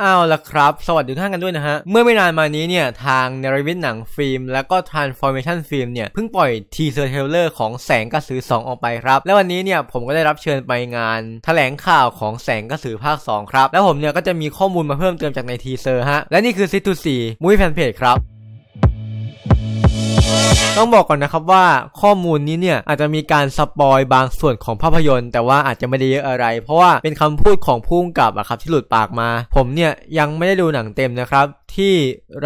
เอาละครับ สวัสดีทุกท่านกันด้วยนะฮะ เมื่อไม่นานมานี้เนี่ย ทางเนรวิทหนังฟิล์มแล้วก็ Transformation ิล์มเนี่ย เพิ่งปล่อยทีเซอร์เทเลอร์ของแสงกระสือ 2 ออกไปครับ และวันนี้เนี่ย ผมก็ได้รับเชิญไปงานแถลงข่าวของแสงกระสือภาค 2 ครับ แล้วผมเนี่ยก็จะมีข้อมูลมาเพิ่มเติมจากในทีเซอร์ฮะ และนี่คือซิตูสี่มุ้ยแฟนเพจครับต้องบอกก่อนนะครับว่าข้อมูลนี้เนี่ย อาจจะมีการสปอยบางส่วนของภาพยนตร์ แต่ว่าอาจจะไม่ได้เยอะอะไร เพราะว่าเป็นคำพูดของผู้งกับอะครับที่หลุดปากมา ผมเนี่ยยังไม่ได้ดูหนังเต็มนะครับที่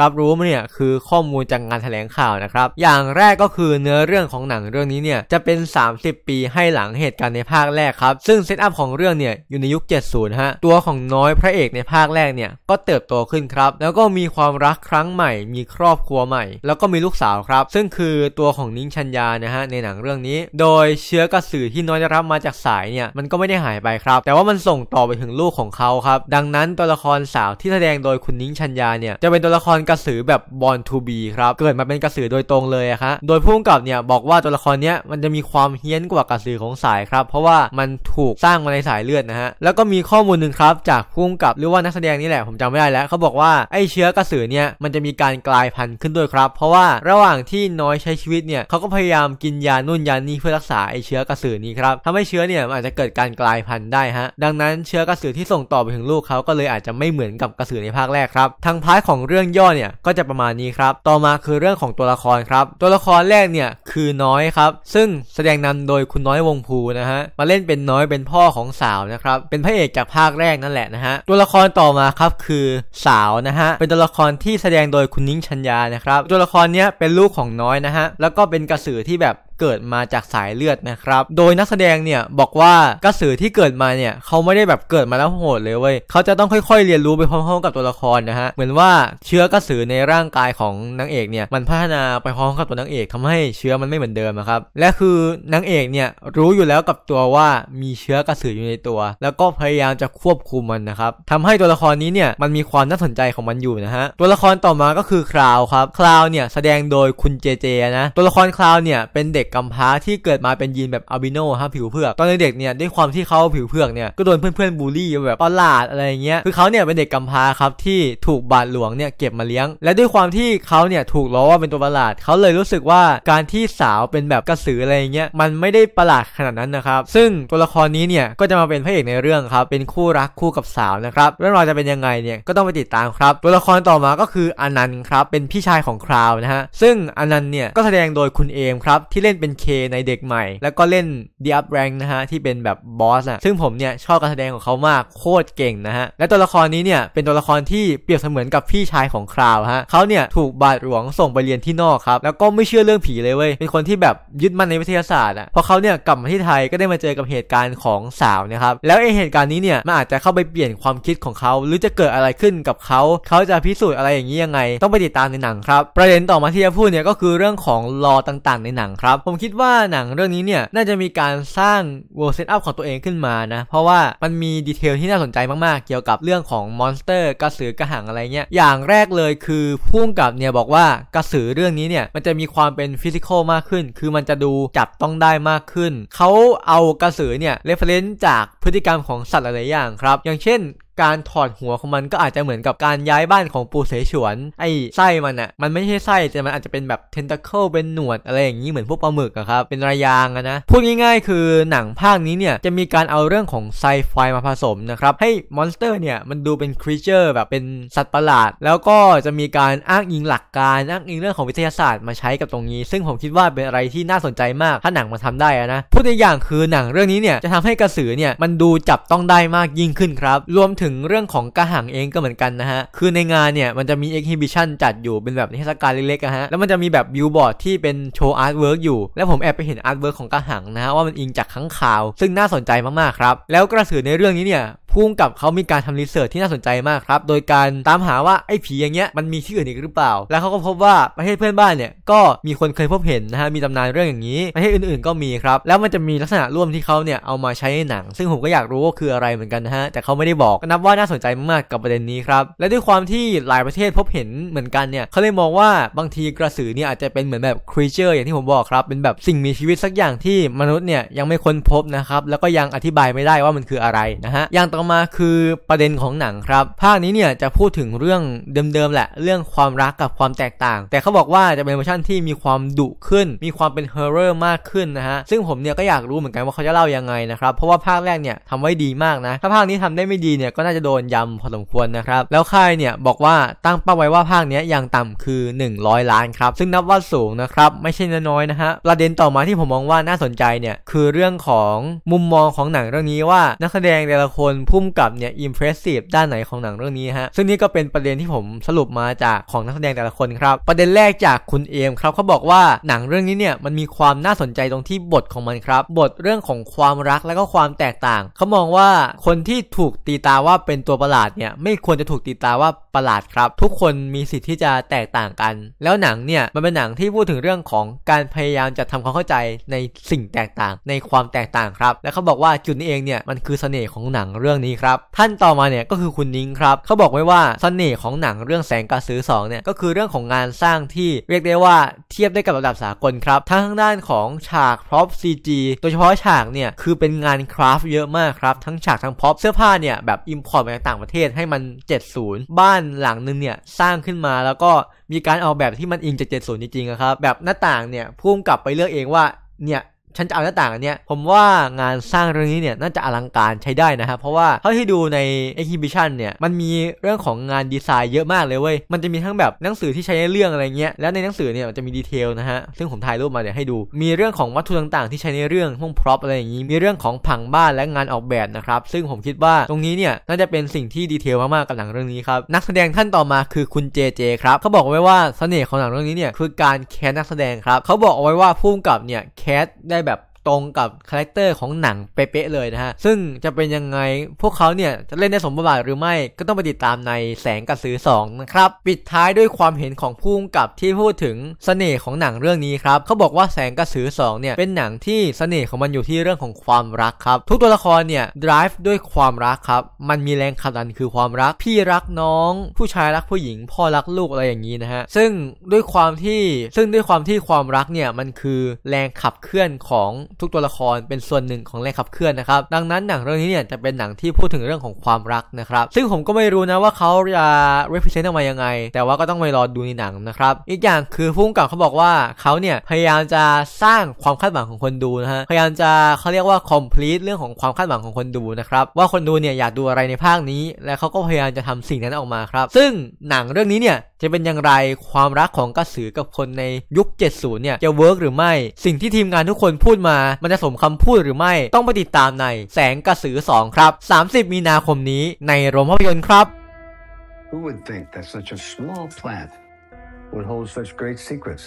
รับรู้มาเนี่ยคือข้อมูลจากงานแถลงข่าวนะครับ อย่างแรกก็คือเนื้อเรื่องของหนังเรื่องนี้เนี่ยจะเป็น 30 ปีให้หลังเหตุการณ์ในภาคแรกครับ ซึ่งเซตอัพของเรื่องเนี่ยอยู่ในยุค 70ฮะ ตัวของน้อยพระเอกในภาคแรกเนี่ยก็เติบโตขึ้นครับ แล้วก็มีความรักครั้งใหม่มีครอบครัวใหม่แล้วก็มีลูกสาวครับ ซึ่งคือตัวของนิ้งชัญญานะฮะในหนังเรื่องนี้ โดยเชื้อกระสือที่น้อยได้รับมาจากสายเนี่ยมันก็ไม่ได้หายไปครับ แต่ว่ามันส่งต่อไปถึงลูกของเขาครับ ดังนั้นตัวละครสาวที่แสดงโดยคุณนิ้งชัญญาเนี่ยจะเป็นตัวละครกระสือแบบ Born to be ครับเกิดมาเป็นกระสือโดยตรงเลยครับโดยผู้กำกับเนี่ยบอกว่าตัวละครเนี้ยมันจะมีความเฮี้ยนกว่ากระสือของสายครับ เพราะว่ามันถูกสร้างมาในสายเลือดนะฮะแล้วก็มีข้อมูลหนึ่งครับจากผู้กำกับหรือว่านักแสดงนี่แหละ ผมจำไม่ได้แล้วเขาบอกว่าไอ้เชื้อกระสือเนี่ยมันจะมีการกลายพันธุ์ขึ้นด้วยครับ เพราะว่าระหว่างที่น้อยใช้ชีวิตเนี่ยเขาก็พยายามกินยานุ่นยานี่เพื่อรักษาไอ้เชื้อกระสือนี้ครับทำให้เชื้อเนี่ยอาจจะเกิดการกลายพันธุ์ได้ฮะดังนั้นเชื้อกระสือที่ส่งต่อไปถึงลูกเขาก็เลยอาจจะไม่เหมือนกับกระสือในภาคแรกครับทางพาร์ทของเรื่องย่อเนี่ยก็จะประมาณนี้ครับ ต่อมาคือเรื่องของตัวละครครับ ตัวละครแรกเนี่ยคือน้อยครับ ซึ่งแสดงนำโดยคุณน้อยวงภูนะฮะ มาเล่นเป็นน้อยเป็นพ่อของสาวนะครับ เป็นพระเอกจากภาคแรกนั่นแหละนะฮะ ตัวละครต่อมาครับคือสาวนะฮะ เป็นตัวละครที่แสดงโดยคุณนิ้งชัญญานะครับ ตัวละครเนี้ยเป็นลูกของน้อยนะฮะ แล้วก็เป็นกระสือที่แบบเกิดมาจากสายเลือดนะครับ โดยนักแสดงเนี่ยบอกว่ากระสือที่เกิดมาเนี่ยเขาไม่ได้แบบเกิดมาแล้วโหดเลยเว้ย เขาจะต้องค่อย ๆ เรียนรู้ไปพร้อมๆกับตัวละครนะฮะ เหมือนว่าเชื้อกระสือในร่างกายของนางเอกเนี่ยมันพัฒนาไปพร้อมกับตัวนางเอกทำให้เชื้อมันไม่เหมือนเดิมครับ และคือนางเอกเนี่ยรู้อยู่แล้วกับตัวว่ามีเชื้อกระสืออยู่ในตัว แล้วก็พยายามจะควบคุมมันนะครับทำให้ตัวละครนี้เนี่ยมันมีความน่าสนใจของมันอยู่นะฮะ ตัวละครต่อมาก็คือคราวครับคราวเนี่ยแสดงโดยคุณเจเจนะ ตัวละครคราวเนี่ยเป็นเด็กกกำพร้าที่เกิดมาเป็นยีนแบบอัลบิโนฮะผิวเผือกตอนเด็กเนี่ยด้วยความที่เขาผิวเผือกเนี่ยก็โดนเพื่อนเพื่อนบูลลี่แบบประหลาดอะไรเงี้ยคือเขาเนี่ยเป็นเด็กกำพร้าครับที่ถูกบาทหลวงเนี่ยเก็บมาเลี้ยงและด้วยความที่เขาเนี่ยถูกล้อว่าเป็นตัวประหลาดเขาเลยรู้สึกว่าการที่สาวเป็นแบบกระสืออะไรเงี้ยมันไม่ได้ประหลาดขนาดนั้นนะครับซึ่งตัวละครนี้เนี่ยก็จะมาเป็นพระเอกในเรื่องครับเป็นคู่รักคู่กับสาวนะครับเรื่องราวจะเป็นยังไงเนี่ยก็ต้องไปติดตามครับตัวละครต่อมาก็คืออนันต์ครับเป็นพี่ชายของคราวนะฮะซึ่งอนันต์เนี่ยก็แสดงโดยคุณเอมครับที่เล่นเป็นเคในเด็กใหม่ แล้วก็เล่นด h อ u ร Rank นะฮะที่เป็นแบบบอสอะซึ่งผมเนี่ยชอบการแสดงของเขามากโคตรเก่งนะฮะ และตัวละครนี้เนี่ยเป็นตัวละครที่เปรียบเสมือนกับพี่ชายของคราวฮะเขาเนี่ยถูกบาดหลวงส่งไปเรียนที่นอกครับ แล้วก็ไม่เชื่อเรื่องผีเลยเว้ย เป็นคนที่แบบยึดมั่นในวิทยาศาสตร์อะพอเขาเนี่ยกลับมาที่ไทยก็ได้มาเจอกับเหตุการณ์ของสาวนะครับแล้วไอเหตุการณ์นี้เนี่ยมันอาจจะเข้าไปเปลี่ยนความคิดของเขาหรือจะเกิดอะไรขึ้นกับเขาเขาจะพิสูจน์อะไรอย่างนี้ยังไง ต้องไปติดตามในหนังครับ ประเด็นต่อมาที่จะพูดเนี่ยก็คือเรื่องของลอต่าง ๆ ในหนังครับผมคิดว่าหนังเรื่องนี้เนี่ยน่าจะมีการสร้างเวลเซตอัพของตัวเองขึ้นมานะเพราะว่ามันมีดีเทลที่น่าสนใจมากๆ เกี่ยวกับเรื่องของมอนสเตอร์กระสือกระหังอะไรเงี้ยอย่างแรกเลยคือพุ่งกับเนี่ยบอกว่ากระสือเรื่องนี้เนี่ยมันจะมีความเป็นฟิสิกอลมากขึ้น คือมันจะดูจับต้องได้มากขึ้นเขาเอากระสือเนี่ยเรฟเฟรนซ์จากพฤติกรรมของสัตว์หลายๆอย่างครับ อย่างเช่นการถอดหัวของมันก็อาจจะเหมือนกับการย้ายบ้านของปูเสฉวน ไอ้ไส้มันอะมันไม่ใช่ไส้แต่มันอาจจะเป็นแบบเทนตาเคิลเป็นหนวดอะไรอย่างนี้เหมือนพวกปลาหมึกอะครับ เป็นระยางอะนะพูดง่าย ๆ คือหนังภาคนี้เนี่ยจะมีการเอาเรื่องของไซไฟมาผสมนะครับให้มอนสเตอร์เนี่ยมันดูเป็นครีเจอร์แบบเป็นสัตว์ประหลาด แล้วก็จะมีการอ้างอิงหลักการอ้างอิงเรื่องของวิทยาศาสตร์มาใช้กับตรงนี้ ซึ่งผมคิดว่าเป็นอะไรที่น่าสนใจมากถ้าหนังมาทำได้นะพูดีกอย่างคือหนังเรื่องนี้เนี่ยจะทำให้กระสือเนี่ยมันดูจับต้องได้มากยิ่งขึ้นครับรวมถึงึงเรื่องของกระหังเองก็เหมือนกันนะฮะ คือในงานเนี่ยมันจะมีเอ็กซิบิชันจัดอยู่เป็นแบบนิทรรศการเล็กๆฮะ แล้วมันจะมีแบบบิวบอร์ดที่เป็นโชว์อาร์ตเวิร์กอยู่ แล้วผมแอบไปเห็นอาร์ตเวิร์กของกระหังนะฮะว่ามันอิงจากข้างข่าว ซึ่งน่าสนใจมากๆครับ แล้วกระสือในเรื่องนี้เนี่ยพุ่งกับเขามีการทำรีเสิร์ชที่น่าสนใจมากครับโดยการตามหาว่าไอ้ผีอย่างเงี้ยมันมีที่อื่นอีกหรือเปล่า แล้วเขาก็พบว่าประเทศเพื่อนบ้านเนี่ยก็มีคนเคยพบเห็นนะฮะมีตำนานเรื่องอย่างนี้ประเทศอื่นๆก็มีครับแล้วมันจะมีลักษณะร่วมที่เขาเนี่ยเอามาใช้ในหนัง ซึ่งผมก็อยากรู้ว่าคืออะไรเหมือนกันนะฮะแต่เขาไม่ได้บอกนับว่าน่าสนใจมากๆกับประเด็นนี้ครับและด้วยความที่หลายประเทศพบเห็นเหมือนกันเนี่ยเขาเลยมองว่าบางทีกระสือเนี่ยอาจจะเป็นเหมือนแบบครีเจอร์อย่างที่ผมบอกครับเป็นแบบสิ่งมีชีวิตสักอย่างที่มนุษย์เนี่ยยังไม่ค้นพบนะครับแล้วก็ยังอธิบายไม่ได้ว่ามันคืออะไรนะฮะอย่างตต่อมาคือประเด็นของหนังครับ ภาคนี้เนี่ยจะพูดถึงเรื่องเดิมๆแหละเรื่องความรักกับความแตกต่าง แต่เขาบอกว่าจะเป็นเวอร์ชันที่มีความดุขึ้น มีความเป็นฮอร์เรอร์มากขึ้นนะฮะ ซึ่งผมเนี่ยก็อยากรู้เหมือนกันว่าเขาจะเล่ายังไงนะครับเพราะว่าภาคแรกเนี่ยทำไว้ดีมากนะถ้าภาคนี้ทำได้ไม่ดีเนี่ยก็น่าจะโดนยำพอสมควรนะครับแล้วค่ายเนี่ยบอกว่าตั้งเป้าไว้ว่าภาคนี้อย่างต่ำคือ100ล้านครับซึ่งนับว่าสูงนะครับไม่ใช่น้อยนะฮะประเด็นต่อมาที่ผมมองว่าน่าสนใจเนี่ยคือเรื่องของมุมมองของหนังเรื่องนี้ว่านักแสดงแต่ละคนพุ่มกับเนี่ยอิมเพรสซีฟด้านไหนของหนังเรื่องนี้ฮะซึ่งนี่ก็เป็นประเด็นที่ผมสรุปมาจากของนักแสดงแต่ละคนครับ ประเด็นแรกจากคุณเอมครับเขาบอกว่าหนังเรื่องนี้เนี่ยมันมีความน่าสนใจตรงที่บทของมันครับ บทเรื่องของความรักและก็ความแตกต่างเขามองว่าคนที่ถูกตีตาว่าเป็นตัวประหลาดเนี่ยไม่ควรจะถูกตีตาว่าประหลาดครับทุกคนมีสิทธิ์ที่จะแตกต่างกัน แล้วหนังเนี่ยมันเป็นหนังที่พูดถึงเรื่องของการพยายามจะทำความเข้าใจในสิ่งแตกต่าง ในความแตกต่างครับ และเขาบอกว่าจุดนี้เองเนี่ยมันคือเสน่ห์ของหนังเรื่องนี้ครับท่านต่อมาเนี่ยก็คือคุณนิ้งครับเขาบอกไว้ว่าเสน่ห์ของหนังเรื่องแสงกระสือ2เนี่ยก็คือเรื่องของงานสร้างที่เรียกได้ว่าเทียบได้กับระดับสากลครับทั้งทางด้านของฉากพร็อพซีจีโดยเฉพาะฉากเนี่ยคือเป็นงานคราฟเยอะมากครับทั้งฉากทั้งพร็อพเสื้อผ้าเนี่ยแบบอิมพอร์ตมาจากต่างประเทศให้มัน 70 บ้านหลังนึงเนี่ยสร้างขึ้นมาแล้วก็มีการออกแบบที่มันอิงจากเจดย์จริงๆครับแบบหน้าต่างเนี่ยพุ่มกลับไปเลือกเองว่าเนี่ยฉันจะเอาหน้าต่างอันเนี้ยผมว่างานสร้างเรื่องนี้เนี่ยน่าจะอลังการใช้ได้นะครับเพราะว่าเท่าที่ดูใน e ็กซิบิชันเนี่ยมันมีเรื่องของงานดีไซน์เยอะมากเลยเว้ยมันจะมีทั้งแบบหนังสือที่ใช้ในเรื่องอะไรเงี้ยแล้วในหนังสือเนี่ยมันจะมีดีเทลนะฮะซึ่งผมถ่ายรูปมาเดี๋ยวให้ดู มีเรื่องของวัตถุต่างๆ ที่ใช้ในเรื่องห้องพร็อพอะไรอย่างนี้ มีเรื่องของผังบ้านและงานออกแบบนะครับซึ่งผมคิดว่าตรงนี้เนี่ยน่าจะเป็นสิ่งที่ดีเทลมากๆกับหนังเรื่องนี้ครับนักแสดงท่านต่อมาคือคุณเจเจครับเขาบอกไว้ว่าเสน่ห์ของหนังเรื่องนี้เนี่ยคือการแคสนักแสดงครับเขาบอกเอาไว้ว่าพุ่มกับเนี่ยแคสได้ตรงกับคาแรคเตอร์ของหนังเป๊ะเลยนะฮะซึ่งจะเป็นยังไงพวกเขาเนี่ยจะเล่นได้สมบูบณ์หรือไม่ก็ต้องไปติดตามในแสงกระสือ2นะครับปิดท้ายด้วยความเห็นของผู้กำกับที่พูดถึงสเสน่ห์ของหนังเรื่องนี้ครับเขาบอกว่าแสงกระสือ 2เนี่ยเป็นหนังที่สเสน่ห์ของมันอยู่ที่เรื่องของความรักครับทุกตัวละครเนี่ย drive ด้วยความรักครับมันมีแรงขับดันคือความรักพี่รักน้อง ผู้ชายรักผู้หญิง พ่อรักลูกอะไรอย่างนี้นะฮะซึ่งด้วยความที่ซึ่งด้วยความที่ความรักเนี่ยมันคือแรงขับเคลื่อนของทุกตัวละครเป็นส่วนหนึ่งของแรงขับเคลื่อนนะครับ ดังนั้น หนังเรื่องนี้เนี่ยจะเป็นหนังที่พูดถึงเรื่องของความรักนะครับซึ่งผมก็ไม่รู้นะว่าเขาจะ represent ออกมายังไง แต่ว่าก็ต้องไปรอดูในหนังนะครับ อีกอย่างคือพุ่งกับเขาบอกว่าเขาเนี่ย พยายามจะสร้างความคาดหวังของคนดูนะฮะพยายามจะเขาเรียกว่า complete เรื่องของความคาดหวังของคนดูนะครับว่าคนดูเนี่ยอยากดูอะไรในภาคนี้ และเขาก็พยายามจะทำสิ่งนั้นออกมาครับซึ่งหนังเรื่องนี้เนี่ยจะเป็นอย่างไรความรักของกระสือกับคนในยุค 70 เนี่ย จะเวิร์กหรือไม่ สิ่งที่ทีมงานทุกคนพูดมา มันจะสมคำพูดหรือไม่ ต้องไปติดตามใน แสงกระสือ 2 ครับ 30 มีนาคมนี้ในโรงภาพยนตร์ครับ Who would think that such a small plant would hold such great secrets?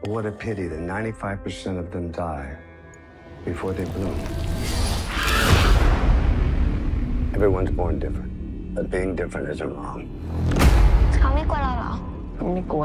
But what a pity that 95% of them die before they bloom. Everyone's born different, but being different isn't wrong. เขาไม่กลัวเราเหรอไม่กลัว